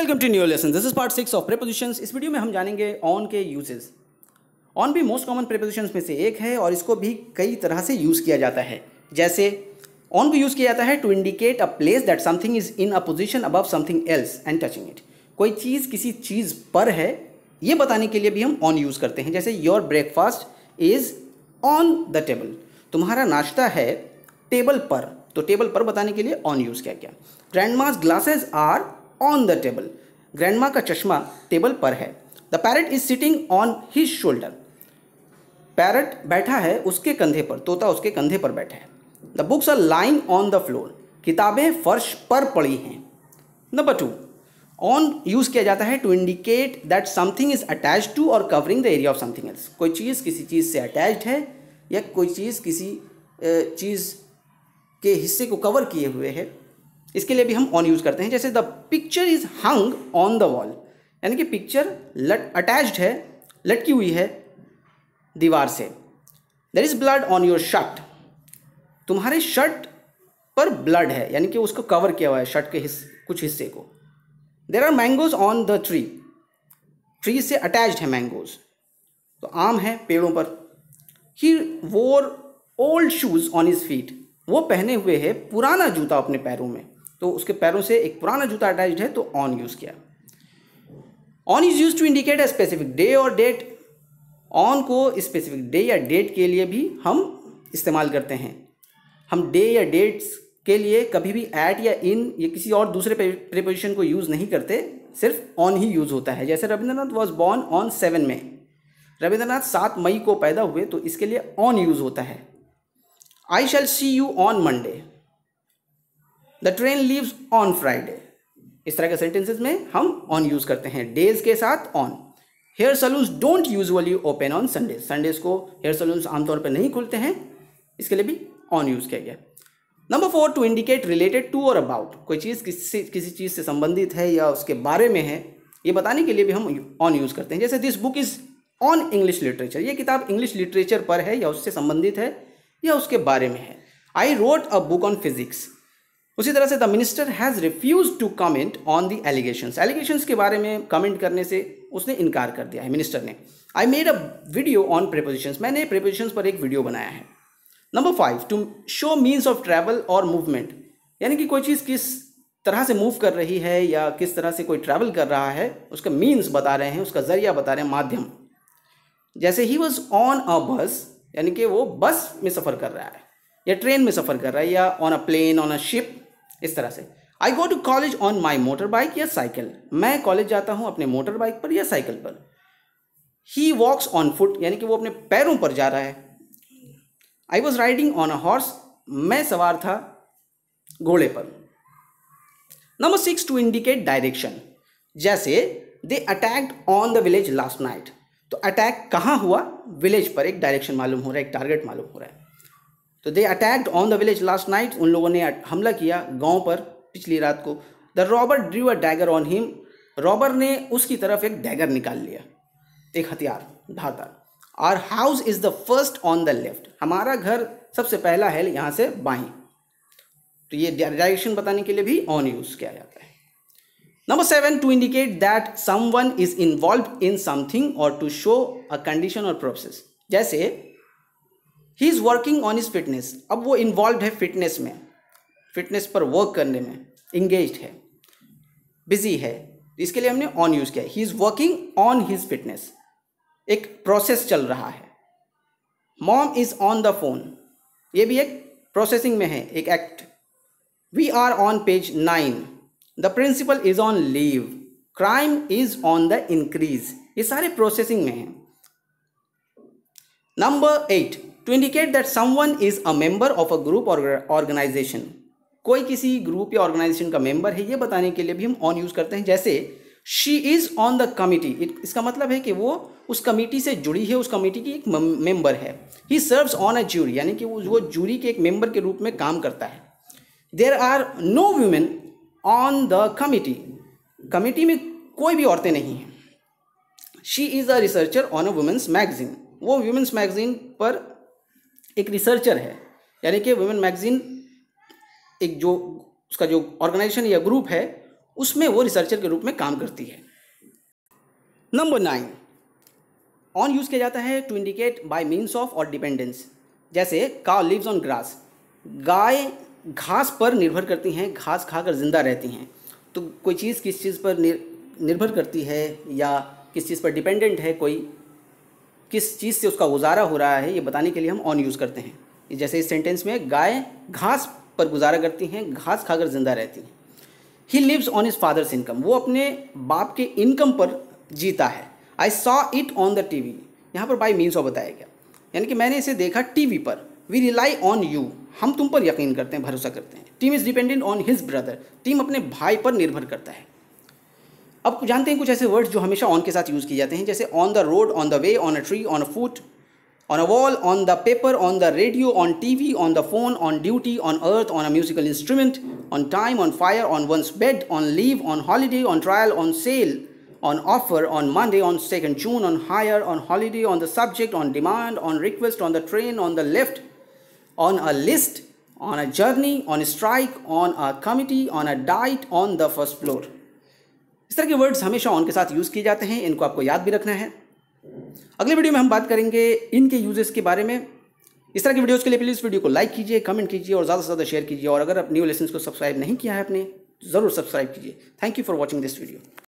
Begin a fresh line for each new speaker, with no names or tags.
welcome to new lesson this is part six of prepositions इस वीडियो में हम जानेंगे ऑन के यूजेस ऑन भी मोस्ट कॉमन प्रेपोजिशंस में से एक है और इसको भी कई तरह से यूज़ किया जाता है जैसे ऑन को यूज़ किया जाता है to indicate a place that something is in a position above something else and touching it कोई चीज़ किसी चीज़ पर है ये बताने के लिए भी हम ऑन यूज़ करते हैं जैसे your breakfast is on the table तुम्हारा नाश्ता है टेबल पर तो टेबल पर बताने के लिए ऑन यूज़ किया गया grandma's glasses are on the table grandma का चश्मा टेबल पर है the parrot is sitting on his shoulder parrot बैठा है उसके कंधे पर तोता उसके कंधे पर बैठा है the books are lying on the floor किताबें फर्श पर पड़ी हैं नंबर टू ऑन यूज़ किया जाता है to indicate that something is attach to और covering the area of something else कोई चीज़ किसी चीज़ से अटैच्ड है या कोई चीज़ किसी चीज़ के हिस्से को कवर किए हुए है इसके लिए भी हम ऑन यूज़ करते हैं जैसे the picture is hung on the wall यानी कि पिक्चर लट अटैच्ड है लटकी हुई है दीवार से there is blood on your shirt तुम्हारे शर्ट पर ब्लड है यानी कि उसको कवर किया हुआ है शर्ट के हिस, कुछ हिस्से को there are mangoes on the tree tree से अटैच्ड है मैंगोज तो आम है पेड़ों पर ही wore old shoes on his feet वो पहने हुए है पुराना जूता अपने पैरों में तो उसके पैरों से एक पुराना जूता अटैच्ड है तो ऑन यूज़ किया on is use to indicate a specific day और डेट ऑन को स्पेसिफिक डे या डेट के लिए भी हम इस्तेमाल करते हैं हम डे या डेट्स के लिए कभी भी एट या इन या किसी और दूसरे प्रिपोजिशन को यूज़ नहीं करते सिर्फ ऑन ही यूज़ होता है जैसे Rabindranath was born on seven में रविंद्रनाथ सात मई को पैदा हुए तो इसके लिए ऑन यूज़ होता है I shall see you on Monday the train leaves on Friday इस तरह के सेंटेंसेस में हम ऑन यूज करते हैं डेज के साथ on hair salons don't usually open on Sunday Sundays को हेयर सलून्स आमतौर पर नहीं खुलते हैं इसके लिए भी ऑन यूज किया गया number four to indicate related to और अबाउट कोई चीज़ किसी किसी चीज़ से संबंधित है या उसके बारे में है ये बताने के लिए भी हम ऑन यूज़ करते हैं जैसे this book is on English literature ये किताब इंग्लिश लिटरेचर पर है या उससे संबंधित है या उसके बारे में है I wrote a book on physics उसी तरह से the minister has refuse to comment on the allegations allegations के बारे में कमेंट करने से उसने इनकार कर दिया है मिनिस्टर ने I made a video on prepositions मैंने प्रिपोजिशंस पर एक वीडियो बनाया है number five to show means of travel और मूवमेंट यानी कि कोई चीज़ किस तरह से मूव कर रही है या किस तरह से कोई ट्रैवल कर रहा है उसका मीन्स बता रहे हैं उसका जरिया बता रहे हैं माध्यम जैसे ही वॉज ऑन अ बस यानी कि वो बस में सफ़र कर रहा है या ट्रेन में सफ़र कर रहा है या on a plane on a ship इस तरह से I go to college on my motor bike या साइकिल मैं कॉलेज जाता हूँ अपने मोटर बाइक पर या साइकिल पर ही वॉक्स ऑन फुट यानी कि वो अपने पैरों पर जा रहा है I was riding on a horse मैं सवार था घोड़े पर number six to indicate direction जैसे they attacked on the village last night तो अटैक कहाँ हुआ विलेज पर एक डायरेक्शन मालूम हो रहा है एक टारगेट मालूम हो रहा है तो they attacked on the village last night उन लोगों ने हमला किया गांव पर पिछली रात को the robber drew a dagger on him robber ने उसकी तरफ एक डैगर निकाल लिया एक हथियार ढाता our house is the first on the left हमारा घर सबसे पहला है यहाँ से बाई तो ये डायरेक्शन बताने के लिए भी ऑन यूज़ किया जाता है number seven to indicate that someone is involve in something और टू शो अ कंडीशन और प्रोसेस जैसे he is working on his fitness अब वो इन्वॉल्व है फिटनेस में फिटनेस पर वर्क करने में इंगेज है बिजी है इसके लिए हमने ऑन यूज़ किया he is working on his fitness एक प्रोसेस चल रहा है mom is on the phone ये भी एक प्रोसेसिंग में है एक act we are on page nine the principal is on leave crime is on the increase ये सारे प्रोसेसिंग में है number eight to indicate that someone is a member of a group और ऑर्गेनाइजेशन कोई किसी ग्रुप या organisation का member है ये बताने के लिए भी हम ऑन यूज करते हैं जैसे she is on the committee इसका मतलब है कि वो उस कमेटी से जुड़ी है उस कमेटी की एक मेंबर है he serves on a jury यानी कि वो जूरी के एक मेंबर के रूप में काम करता है there are no women on the committee committee में कोई भी औरतें नहीं हैं she is a researcher on a women's magazine वो वुमेंस मैगजीन पर एक रिसर्चर है यानी कि वुमेन मैगजीन एक जो उसका जो ऑर्गेनाइजेशन या ग्रुप है उसमें वो रिसर्चर के रूप में काम करती है नंबर नाइन ऑन यूज़ किया जाता है to indicate by means of और डिपेंडेंस जैसे का लिव्स ऑन ग्रास गाय घास पर निर्भर करती हैं घास खाकर जिंदा रहती हैं तो कोई चीज़ किस चीज़ पर निर्भर करती है या किस चीज़ पर डिपेंडेंट है कोई किस चीज़ से उसका गुजारा हो रहा है ये बताने के लिए हम ऑन यूज़ करते हैं जैसे इस सेंटेंस में गाय घास पर गुजारा करती हैं घास खाकर ज़िंदा रहती हैं he lives on his father's income वो अपने बाप के इनकम पर जीता है I saw it on the TV यहाँ पर बाई मीन्स ऑफ बताया गया यानी कि मैंने इसे देखा टी वी पर वी रिलाई ऑन यू हम तुम पर यकीन करते हैं भरोसा करते हैं team is dependent on his brother team अपने भाई पर निर्भर करता है अब जानते हैं कुछ ऐसे वर्ड्स जो हमेशा ऑन के साथ यूज़ किए जाते हैं जैसे on the road on the way on a tree on a foot on a wall on the paper on the radio on TV on the phone on duty on earth on a musical instrument on time on fire on one's bed on leave on holiday on trial on sale on offer on Monday on second June on hire on holiday on the subject on demand on request on the train on the left on a list on a journey on strike on a committee on a diet on the first floor इस तरह के words हमेशा on के साथ use किए जाते हैं इनको आपको याद भी रखना है अगले वीडियो में हम बात करेंगे इनके यूजेस के बारे में इस तरह की वीडियोज़ के लिए प्लीज़ वीडियो को लाइक कीजिए कमेंट कीजिए और ज़्यादा से ज़्यादा शेयर कीजिए और अगर आप न्यू लेसन को सब्सक्राइब नहीं किया है आपने तो ज़रूर सब्सक्राइब कीजिए thank you for watching this video